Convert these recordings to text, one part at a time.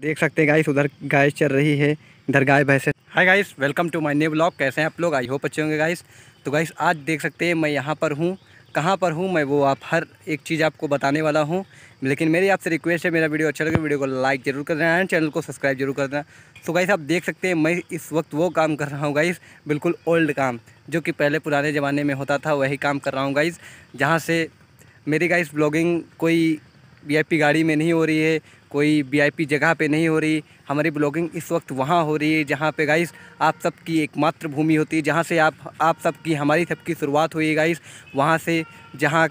देख सकते हैं गाइस उधर गाय चल रही है इधर गाय भैंसे hi guys welcome to my new blog कैसे हैं आप लोग आई होप अच्छे होंगे गाइस तो गाइस आज देख सकते हैं मैं यहाँ पर हूँ कहाँ पर हूँ मैं वो आप हर एक चीज़ आपको बताने वाला हूँ लेकिन मेरी आपसे रिक्वेस्ट है मेरा वीडियो अच्छा लगे वीडियो को लाइक जरूर कर देना चैनल को सब्सक्राइब जरूर कर देना तो गाइस आप देख सकते हैं मैं इस वक्त वो काम कर रहा हूँ गाइस बिल्कुल ओल्ड काम जो कि पहले पुराने ज़माने में होता था वही काम कर रहा हूँ गाइस जहाँ से मेरी गाइस ब्लॉगिंग कोई वी गाड़ी में नहीं हो रही है कोई वीआईपी जगह पे नहीं हो रही हमारी ब्लॉगिंग इस वक्त वहाँ हो रही है जहाँ पे गाइस आप सबकी एक मातृभूमि होती है जहाँ से आप आप सबकी हमारी सबकी शुरुआत हुई है गाइस वहाँ से जहाँ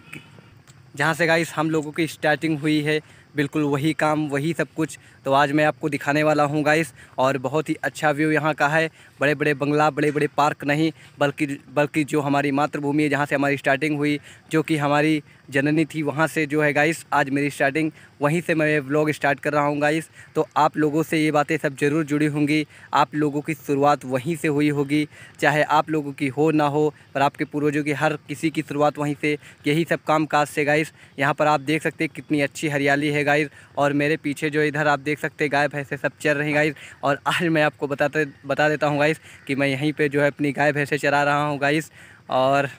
जहाँ से गाइस हम लोगों की स्टार्टिंग हुई है बिल्कुल वही काम वही सब कुछ तो आज मैं आपको दिखाने वाला हूँ गाइस और बहुत ही अच्छा व्यू यहाँ का है बड़े बड़े बंगला बड़े बड़े पार्क नहीं बल्कि बल्कि जो हमारी मातृभूमि है जहाँ से हमारी स्टार्टिंग हुई जो कि हमारी जननी थी वहाँ से जो है गाइस आज मेरी स्टार्टिंग वहीं से मैं व्लॉग स्टार्ट कर रहा हूँ गाइस तो आप लोगों से ये बातें सब ज़रूर जुड़ी होंगी आप लोगों की शुरुआत वहीं से हुई होगी चाहे आप लोगों की हो ना हो पर आपके पूर्वजों की हर किसी की शुरुआत वहीं से यही सब काम काज से गाइस यहाँ पर आप देख सकते कितनी अच्छी हरियाली है गाइस और मेरे पीछे जो इधर आप देख सकते गाय भैंसे सब चर रही गाइस और आज मैं आपको बताते बता देता हूँ गाइस कि मैं यहीं पर जो है अपनी गाय भैंसे चरा रहा हूँ गाइस और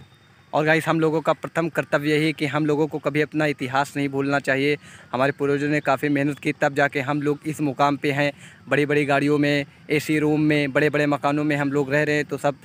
और गाइस हम लोगों का प्रथम कर्तव्य यही कि हम लोगों को कभी अपना इतिहास नहीं भूलना चाहिए हमारे पूर्वजों ने काफ़ी मेहनत की तब जाके हम लोग इस मुकाम पे हैं बड़ी बड़ी गाड़ियों में एसी रूम में बड़े बड़े मकानों में हम लोग रह रहे हैं तो सब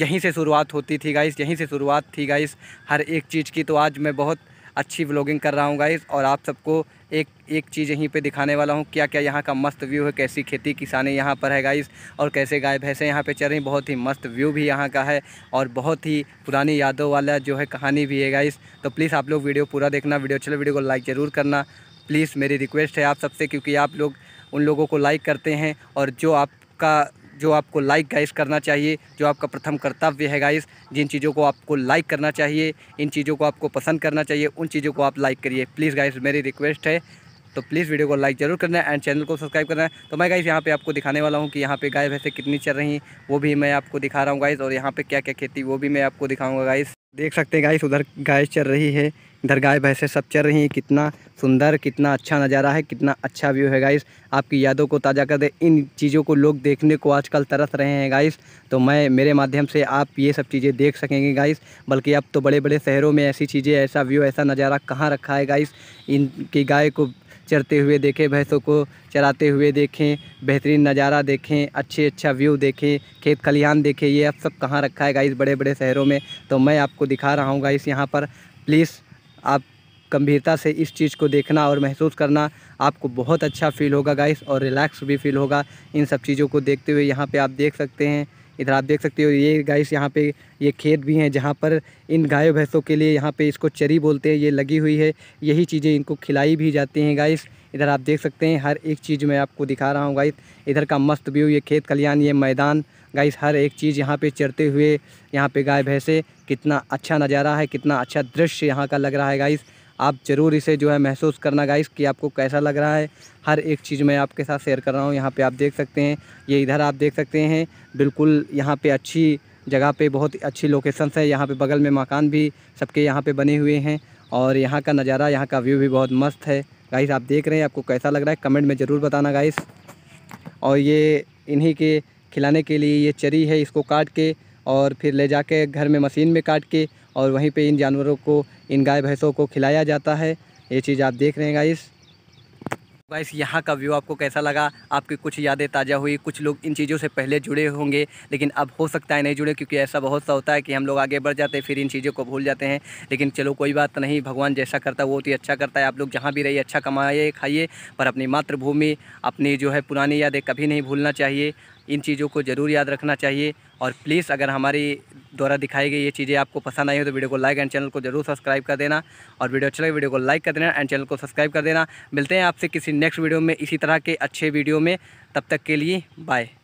यहीं से शुरुआत होती थी गाइस यहीं से शुरुआत थी गाइस हर एक चीज़ की तो आज मैं बहुत अच्छी ब्लॉगिंग कर रहा हूँ गाइस और आप सबको एक एक चीज़ यहीं पे दिखाने वाला हूँ क्या क्या यहाँ का मस्त व्यू है कैसी खेती किसानी यहाँ पर है गाइस और कैसे गाय भैंसें यहाँ पे चल रही बहुत ही मस्त व्यू भी यहाँ का है और बहुत ही पुरानी यादों वाला जो है कहानी भी है गाइस तो प्लीज़ आप लोग वीडियो पूरा देखना वीडियो चलो वीडियो को लाइक ज़रूर करना प्लीज़ मेरी रिक्वेस्ट है आप सबसे क्योंकि आप लोग उन लोगों को लाइक करते हैं और जो आपका जो आपको लाइक गाइस करना चाहिए जो आपका प्रथम कर्तव्य है गाइस जिन चीज़ों को आपको लाइक करना चाहिए इन चीज़ों को आपको पसंद करना चाहिए उन चीज़ों को आप लाइक करिए प्लीज़ गाइस मेरी रिक्वेस्ट है तो प्लीज़ वीडियो को लाइक जरूर करना एंड चैनल को सब्सक्राइब करना है तो मैं गाइस यहाँ पे आपको दिखाने वाला हूँ कि यहाँ पे गाय भैंसे कितनी चल रही हैं वो भी मैं आपको दिखा रहा हूँ गाइस और यहाँ पे क्या क्या खेती वो भी मैं आपको दिखाऊंगा गाइस देख सकते हैं गाइस उधर गाय चल रही है इधर गाय भैंसे सब चल रही हैं कितना सुंदर कितना अच्छा नज़ारा है कितना अच्छा व्यू है गाइस आपकी यादों को ताज़ा कर दे इन चीज़ों को लोग देखने को आजकल तरस रहे हैं गाइस तो मैं मेरे माध्यम से आप ये सब चीज़ें देख सकेंगे गाइस बल्कि अब तो बड़े बड़े शहरों में ऐसी चीज़ें ऐसा व्यू ऐसा नज़ारा कहाँ रखा है गाइस इनकी गाय को चरते हुए देखें भैंसों को चराते हुए देखें बेहतरीन नज़ारा देखें अच्छे अच्छा व्यू देखें खेत खलिहान देखें ये अब सब कहाँ रखा है गाइस बड़े बड़े शहरों में तो मैं आपको दिखा रहा हूँ गाइस यहाँ पर प्लीज़ आप गंभीरता से इस चीज़ को देखना और महसूस करना आपको बहुत अच्छा फील होगा गाइस और रिलैक्स भी फील होगा इन सब चीज़ों को देखते हुए यहाँ पे आप देख सकते हैं इधर आप देख सकते हो ये गाइस यहाँ पे ये खेत भी हैं जहाँ पर इन गायों भैंसों के लिए यहाँ पे इसको चरी बोलते हैं ये लगी हुई है यही चीज़ें इनको खिलाई भी जाती हैं गाइस इधर आप देख सकते हैं हर एक चीज़ मैं आपको दिखा रहा हूँ गाइस इधर का मस्त व्यू ये खेत कल्याण ये मैदान गाइस हर एक चीज़ यहाँ पे चढ़ते हुए यहाँ पे गाय भैंसे कितना अच्छा नज़ारा है कितना अच्छा दृश्य यहाँ का लग रहा है गाइस आप ज़रूर इसे जो है महसूस करना गाइस कि आपको कैसा लग रहा है हर एक चीज़ मैं आपके साथ शेयर कर रहा हूँ यहाँ पे आप देख सकते हैं ये इधर आप देख सकते हैं बिल्कुल यहाँ पे अच्छी जगह पे बहुत अच्छी लोकेशंस है यहाँ पे बगल में मकान भी सबके यहाँ पे बने हुए हैं और यहाँ का नज़ारा यहाँ का व्यू भी बहुत मस्त है गाइस आप देख रहे हैं आपको कैसा लग रहा है कमेंट में ज़रूर बताना गाइस और ये इन्हीं के खिलाने के लिए ये चरी है इसको काट के और फिर ले जा घर में मशीन में काट के और वहीं पे इन जानवरों को इन गाय भैंसों को खिलाया जाता है ये चीज़ आप देख रहे हैं गाइस गाइस यहाँ का व्यू आपको कैसा लगा आपकी कुछ यादें ताज़ा हुई कुछ लोग इन चीज़ों से पहले जुड़े होंगे लेकिन अब हो सकता है नहीं जुड़े क्योंकि ऐसा बहुत सा होता है कि हम लोग आगे बढ़ जाते हैं फिर इन चीज़ों को भूल जाते हैं लेकिन चलो कोई बात नहीं भगवान जैसा करता है वो तो अच्छा करता है आप लोग जहाँ भी रहिए अच्छा कमाइए खाइए पर अपनी मातृभूमि अपनी जो है पुरानी यादें कभी नहीं भूलना चाहिए इन चीज़ों को ज़रूर याद रखना चाहिए और प्लीज़ अगर हमारी द्वारा दिखाई गई ये चीज़ें आपको पसंद आई हो तो वीडियो को लाइक एंड चैनल को जरूर सब्सक्राइब कर देना और वीडियो अच्छा लगे वीडियो को लाइक कर देना एंड चैनल को सब्सक्राइब कर देना मिलते हैं आपसे किसी नेक्स्ट वीडियो में इसी तरह के अच्छे वीडियो में तब तक के लिए बाय